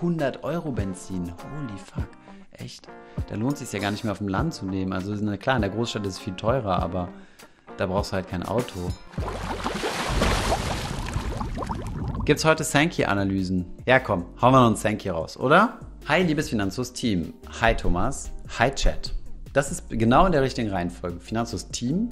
800 Euro Benzin. Holy fuck. Echt? Da lohnt es sich ja gar nicht mehr auf dem Land zu nehmen. Also klar, in der Großstadt ist es viel teurer, aber da brauchst du halt kein Auto. Gibt's heute Sankey-Analysen? Ja, komm, hauen wir noch uns Sankey raus, oder? Hi, liebes Finanzus-Team. Hi, Thomas. Hi, Chat. Das ist genau in der richtigen Reihenfolge. Finanzus-Team,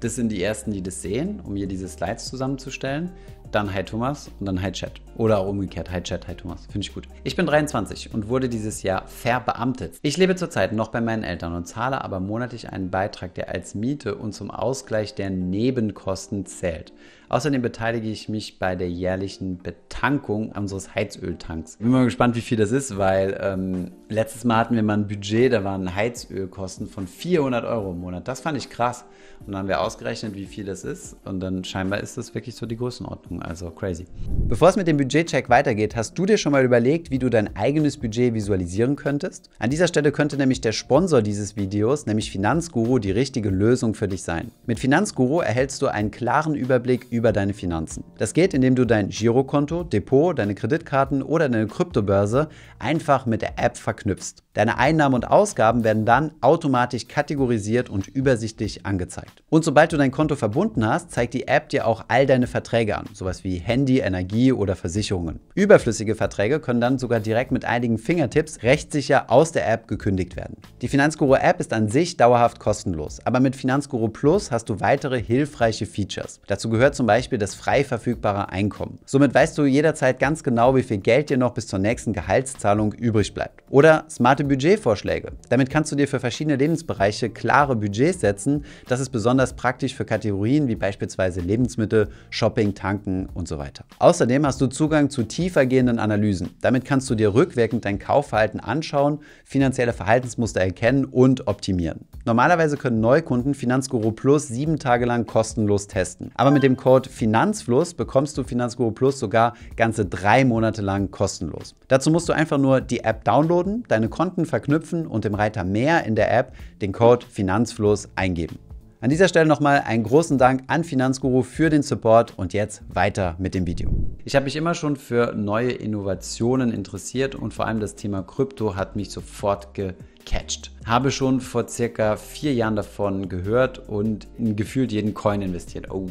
das sind die ersten, die das sehen, um hier diese Slides zusammenzustellen. Dann Hi, Thomas und dann Hi, Chat. Oder auch umgekehrt, hi Chad, hi Thomas. Finde ich gut. Ich bin 23 und wurde dieses Jahr verbeamtet. Ich lebe zurzeit noch bei meinen Eltern und zahle aber monatlich einen Beitrag, der als Miete und zum Ausgleich der Nebenkosten zählt. Außerdem beteilige ich mich bei der jährlichen Betankung unseres Heizöltanks. Bin mal gespannt, wie viel das ist, weil ähm, letztes Mal hatten wir mal ein Budget, da waren Heizölkosten von 400 Euro im Monat. Das fand ich krass. Und dann haben wir ausgerechnet, wie viel das ist. Und dann scheinbar ist das wirklich so die Größenordnung. Also crazy. Bevor es mit dem Budget Budgetcheck weitergeht, hast du dir schon mal überlegt, wie du dein eigenes Budget visualisieren könntest? An dieser Stelle könnte nämlich der Sponsor dieses Videos, nämlich Finanzguru, die richtige Lösung für dich sein. Mit Finanzguru erhältst du einen klaren Überblick über deine Finanzen. Das geht, indem du dein Girokonto, Depot, deine Kreditkarten oder deine Kryptobörse einfach mit der App verknüpfst. Deine Einnahmen und Ausgaben werden dann automatisch kategorisiert und übersichtlich angezeigt. Und sobald du dein Konto verbunden hast, zeigt die App dir auch all deine Verträge an, sowas wie Handy, Energie oder Versicherungen. Überflüssige Verträge können dann sogar direkt mit einigen Fingertipps rechtssicher aus der App gekündigt werden. Die Finanzguru-App ist an sich dauerhaft kostenlos, aber mit Finanzguru Plus hast du weitere hilfreiche Features. Dazu gehört zum Beispiel das frei verfügbare Einkommen. Somit weißt du jederzeit ganz genau, wie viel Geld dir noch bis zur nächsten Gehaltszahlung übrig bleibt. Oder smarte Budgetvorschläge. Damit kannst du dir für verschiedene Lebensbereiche klare Budgets setzen. Das ist besonders praktisch für Kategorien wie beispielsweise Lebensmittel, Shopping, Tanken und so weiter. Außerdem hast du Zugang zu tiefergehenden Analysen. Damit kannst du dir rückwirkend dein Kaufverhalten anschauen, finanzielle Verhaltensmuster erkennen und optimieren. Normalerweise können Neukunden Finanzguru Plus sieben Tage lang kostenlos testen. Aber mit dem Code Finanzfluss bekommst du Finanzguru Plus sogar ganze drei Monate lang kostenlos. Dazu musst du einfach nur die App downloaden, deine Konten Konten verknüpfen und im Reiter Mehr in der App den Code Finanzfluss eingeben. An dieser Stelle nochmal einen großen Dank an Finanzguru für den Support und jetzt weiter mit dem Video. Ich habe mich immer schon für neue Innovationen interessiert und vor allem das Thema Krypto hat mich sofort gecatcht. Habe schon vor circa vier Jahren davon gehört und in gefühlt jeden Coin investiert. Oh,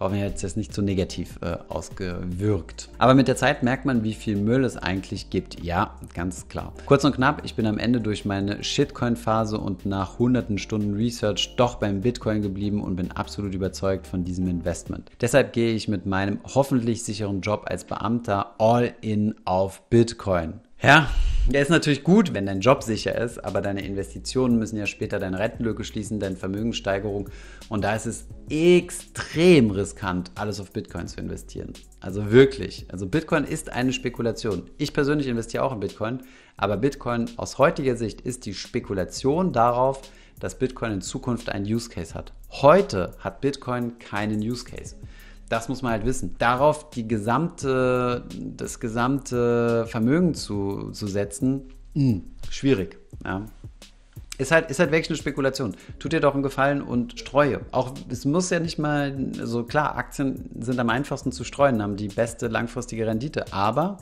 Hoffentlich hat es jetzt nicht so negativ äh, ausgewirkt. Aber mit der Zeit merkt man, wie viel Müll es eigentlich gibt. Ja, ganz klar. Kurz und knapp, ich bin am Ende durch meine Shitcoin-Phase und nach hunderten Stunden Research doch beim Bitcoin geblieben und bin absolut überzeugt von diesem Investment. Deshalb gehe ich mit meinem hoffentlich sicheren Job als Beamter all in auf Bitcoin. Ja, der ist natürlich gut, wenn dein Job sicher ist, aber deine Investitionen müssen ja später deine Rentenlücke schließen, deine Vermögenssteigerung. Und da ist es extrem riskant, alles auf Bitcoin zu investieren. Also wirklich. Also Bitcoin ist eine Spekulation. Ich persönlich investiere auch in Bitcoin, aber Bitcoin aus heutiger Sicht ist die Spekulation darauf, dass Bitcoin in Zukunft einen Use Case hat. Heute hat Bitcoin keinen Use Case. Das muss man halt wissen. Darauf die gesamte, das gesamte Vermögen zu, zu setzen, mh, hm, schwierig. Ja. Ist halt, ist halt wirklich eine Spekulation. Tut dir doch einen Gefallen und streue. Auch es muss ja nicht mal so klar, Aktien sind am einfachsten zu streuen, haben die beste langfristige Rendite. Aber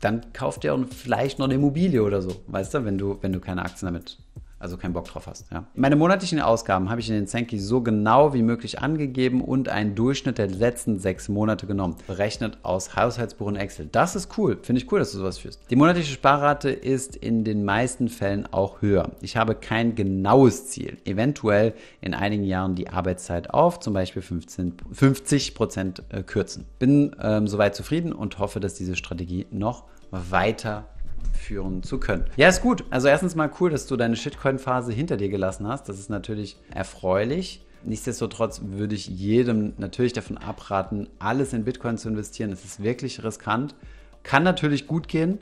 dann kauft ihr vielleicht noch eine Immobilie oder so, weißt du, wenn du, wenn du keine Aktien damit also keinen Bock drauf hast. Ja. Meine monatlichen Ausgaben habe ich in den Senki so genau wie möglich angegeben und einen Durchschnitt der letzten sechs Monate genommen, berechnet aus Haushaltsbuch und Excel. Das ist cool, finde ich cool, dass du sowas führst. Die monatliche Sparrate ist in den meisten Fällen auch höher. Ich habe kein genaues Ziel, eventuell in einigen Jahren die Arbeitszeit auf, zum Beispiel 15, 50 Prozent äh, kürzen. Bin ähm, soweit zufrieden und hoffe, dass diese Strategie noch weiter führen zu können. Ja, ist gut. Also erstens mal cool, dass du deine Shitcoin-Phase hinter dir gelassen hast. Das ist natürlich erfreulich. Nichtsdestotrotz würde ich jedem natürlich davon abraten, alles in Bitcoin zu investieren. Es ist wirklich riskant. Kann natürlich gut gehen,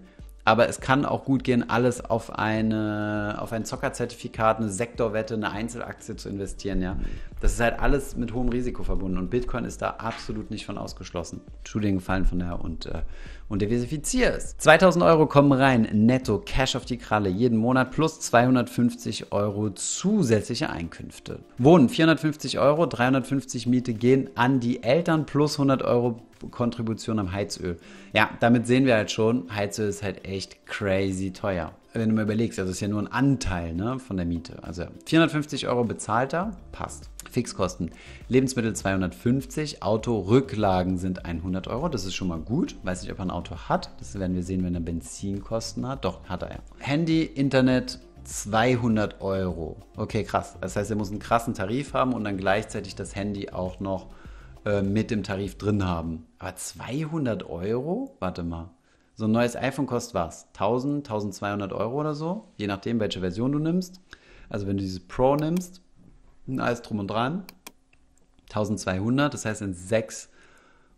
aber es kann auch gut gehen, alles auf, eine, auf ein Zockerzertifikat, eine Sektorwette, eine Einzelaktie zu investieren. Ja? Das ist halt alles mit hohem Risiko verbunden. Und Bitcoin ist da absolut nicht von ausgeschlossen. den gefallen von daher und, äh, und diversifizier es. 2000 Euro kommen rein, netto, Cash auf die Kralle, jeden Monat plus 250 Euro zusätzliche Einkünfte. Wohnen 450 Euro, 350 Miete gehen an die Eltern plus 100 Euro Kontribution am Heizöl. Ja, damit sehen wir halt schon, Heizöl ist halt echt crazy teuer. Wenn du mal überlegst, also ist ja nur ein Anteil ne, von der Miete. Also 450 Euro bezahlter, passt. Fixkosten, Lebensmittel 250, Autorücklagen sind 100 Euro, das ist schon mal gut. Weiß nicht, ob er ein Auto hat, das werden wir sehen, wenn er Benzinkosten hat. Doch, hat er ja. Handy, Internet, 200 Euro. Okay, krass. Das heißt, er muss einen krassen Tarif haben und dann gleichzeitig das Handy auch noch äh, mit dem Tarif drin haben. Aber 200 Euro? Warte mal. So ein neues iPhone kostet was? 1000, 1200 Euro oder so? Je nachdem, welche Version du nimmst. Also wenn du dieses Pro nimmst, alles drum und dran. 1200, das heißt in sechs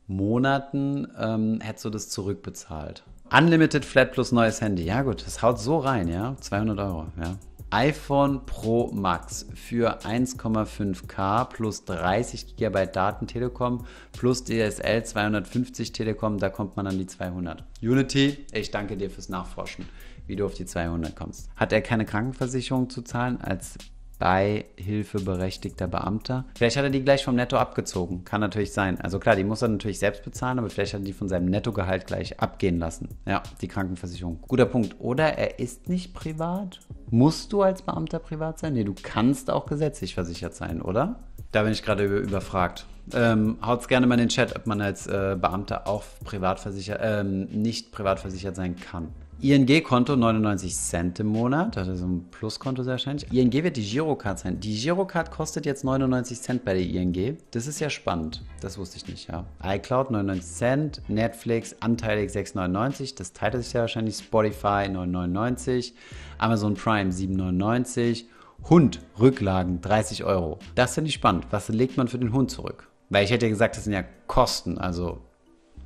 Monaten ähm, hättest du das zurückbezahlt. Unlimited Flat plus neues Handy. Ja gut, das haut so rein, ja. 200 Euro, ja iPhone Pro Max für 1,5K plus 30 GB Daten Telekom plus DSL 250 Telekom, da kommt man an die 200. Unity, ich danke dir fürs Nachforschen, wie du auf die 200 kommst. Hat er keine Krankenversicherung zu zahlen als beihilfeberechtigter Beamter. Vielleicht hat er die gleich vom Netto abgezogen. Kann natürlich sein. Also klar, die muss er natürlich selbst bezahlen, aber vielleicht hat er die von seinem Nettogehalt gleich abgehen lassen. Ja, die Krankenversicherung. Guter Punkt. Oder er ist nicht privat. Musst du als Beamter privat sein? Nee, du kannst auch gesetzlich versichert sein, oder? Da bin ich gerade überfragt. Ähm, es gerne mal in den Chat, ob man als äh, Beamter auch privatversichert, ähm, nicht privatversichert sein kann. ING-Konto 99 Cent im Monat, das ist ein Pluskonto sehr wahrscheinlich. ING wird die Girocard sein. Die Girocard kostet jetzt 99 Cent bei der ING. Das ist ja spannend. Das wusste ich nicht, ja. iCloud 99 Cent, Netflix anteilig 6,99, das teilt sich ja wahrscheinlich. Spotify 9,99, Amazon Prime 7,99, Hund Rücklagen 30 Euro. Das finde ich spannend. Was legt man für den Hund zurück? Weil ich hätte ja gesagt, das sind ja Kosten. Also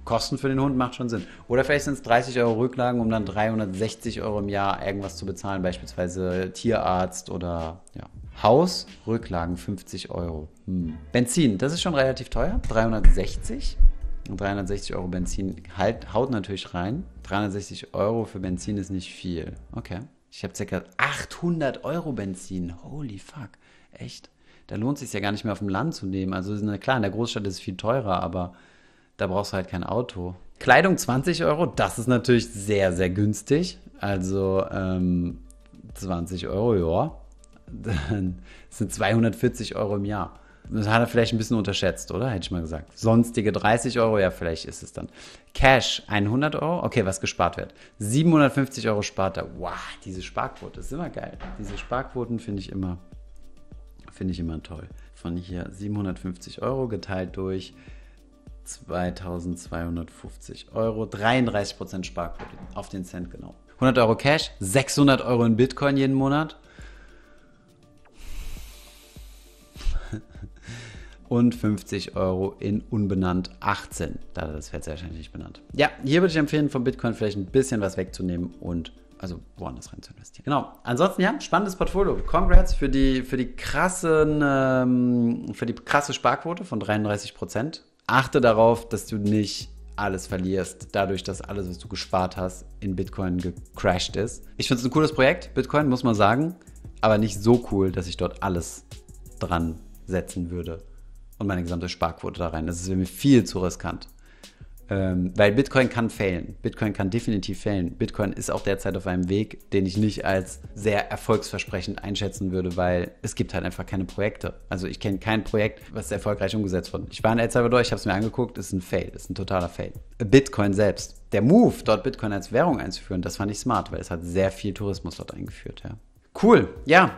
Kosten für den Hund macht schon Sinn. Oder vielleicht sind es 30 Euro Rücklagen, um dann 360 Euro im Jahr irgendwas zu bezahlen, beispielsweise Tierarzt oder ja. Haus, Rücklagen 50 Euro. Hm. Benzin, das ist schon relativ teuer, 360. Und 360 Euro Benzin halt, haut natürlich rein. 360 Euro für Benzin ist nicht viel. Okay. Ich habe ca. 800 Euro Benzin. Holy fuck. Echt? da lohnt es sich ja gar nicht mehr auf dem Land zu nehmen. Also klar, in der Großstadt ist es viel teurer, aber da brauchst du halt kein Auto. Kleidung 20 Euro, das ist natürlich sehr, sehr günstig. Also ähm, 20 Euro, ja. Das sind 240 Euro im Jahr. Das hat er vielleicht ein bisschen unterschätzt, oder? Hätte ich mal gesagt. Sonstige 30 Euro, ja, vielleicht ist es dann. Cash 100 Euro, okay, was gespart wird. 750 Euro spart er. Wow, diese Sparquote ist immer geil. Diese Sparquoten finde ich immer Finde ich immer toll. Von hier 750 Euro geteilt durch 2250 Euro, 33% Sparquote auf den Cent genau. 100 Euro Cash, 600 Euro in Bitcoin jeden Monat. und 50 Euro in unbenannt 18. Da das Pferd sehr wahrscheinlich nicht benannt. Ja, hier würde ich empfehlen, von Bitcoin vielleicht ein bisschen was wegzunehmen und also woanders rein zu investieren. Genau. Ansonsten, ja, spannendes Portfolio. Congrats für die, für die krassen, ähm, für die krasse Sparquote von 33 Prozent. Achte darauf, dass du nicht alles verlierst, dadurch, dass alles, was du gespart hast, in Bitcoin gecrashed ist. Ich finde es ein cooles Projekt, Bitcoin, muss man sagen, aber nicht so cool, dass ich dort alles dran setzen würde und meine gesamte Sparquote da rein. Das ist mir viel zu riskant. Ähm, weil Bitcoin kann fällen. Bitcoin kann definitiv fällen. Bitcoin ist auch derzeit auf einem Weg, den ich nicht als sehr erfolgsversprechend einschätzen würde, weil es gibt halt einfach keine Projekte. Also ich kenne kein Projekt, was erfolgreich umgesetzt wurde. Ich war in El Salvador, ich habe es mir angeguckt, ist ein Fail, ist ein totaler Fail. Bitcoin selbst. Der Move, dort Bitcoin als Währung einzuführen, das fand ich smart, weil es hat sehr viel Tourismus dort eingeführt. Ja. Cool, ja,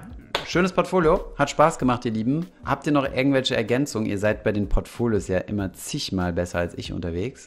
schönes Portfolio. Hat Spaß gemacht, ihr Lieben. Habt ihr noch irgendwelche Ergänzungen? Ihr seid bei den Portfolios ja immer zigmal besser als ich unterwegs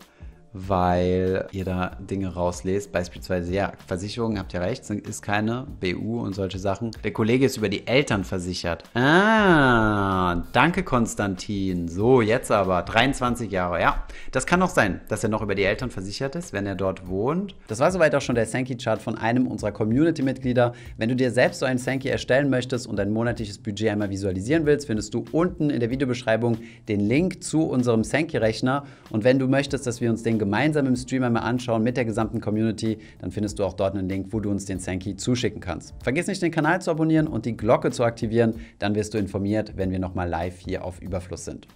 weil ihr da Dinge rauslest. Beispielsweise, ja, Versicherungen, habt ihr recht, ist keine BU und solche Sachen. Der Kollege ist über die Eltern versichert. Ah, danke Konstantin. So, jetzt aber, 23 Jahre, ja. Das kann auch sein, dass er noch über die Eltern versichert ist, wenn er dort wohnt. Das war soweit auch schon der Sankey-Chart von einem unserer Community-Mitglieder. Wenn du dir selbst so einen Sankey erstellen möchtest und dein monatliches Budget einmal visualisieren willst, findest du unten in der Videobeschreibung den Link zu unserem Sankey-Rechner. Und wenn du möchtest, dass wir uns den gemeinsam im Stream einmal anschauen mit der gesamten Community, dann findest du auch dort einen Link, wo du uns den Sankey zuschicken kannst. Vergiss nicht, den Kanal zu abonnieren und die Glocke zu aktivieren, dann wirst du informiert, wenn wir nochmal live hier auf Überfluss sind.